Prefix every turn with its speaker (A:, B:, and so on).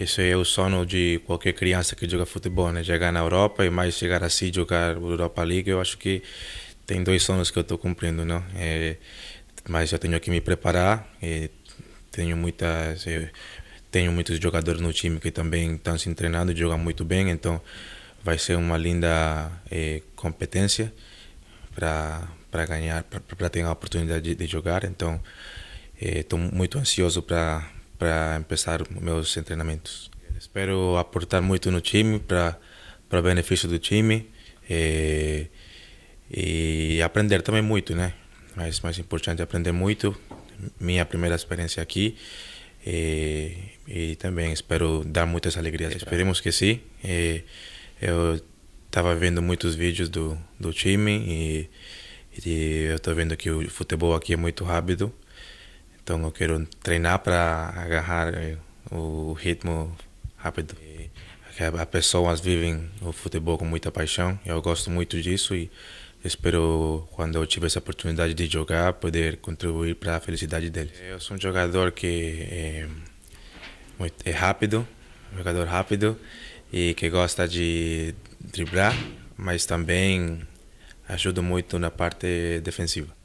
A: Esse é o sono de qualquer criança que joga futebol, né? Jogar na Europa e mais chegar assim, jogar Europa League, eu acho que tem dois sonhos que eu estou cumprindo, não? Né? É, mas eu tenho que me preparar, tenho muitas... É, tenho muitos jogadores no time que também estão se treinando e jogam muito bem, então vai ser uma linda é, competência para ganhar, para ter a oportunidade de, de jogar. Então, estou é, muito ansioso para para começar meus treinamentos. Espero aportar muito no time para para benefício do time e, e, aprender também muito, né? Mas mais importante é aprender muito. Minha primeira experiência aqui e, e também espero dar muitas alegrias. Esperemos que sim. E eu estava vendo muitos vídeos do do time e, e eu estou vendo que o futebol aqui é muito rápido. Então eu quero treinar para agarrar eh, o ritmo rápido. Eh, As pessoas vivem o futebol com muita paixão. Eu gosto muito disso e espero quando eu tiver essa oportunidade de jogar poder contribuir para a felicidade deles. Eh, eu sou um jogador que é, é rápido, um jogador rápido e que gosta de driblar, mas também ajuda muito na parte
B: defensiva.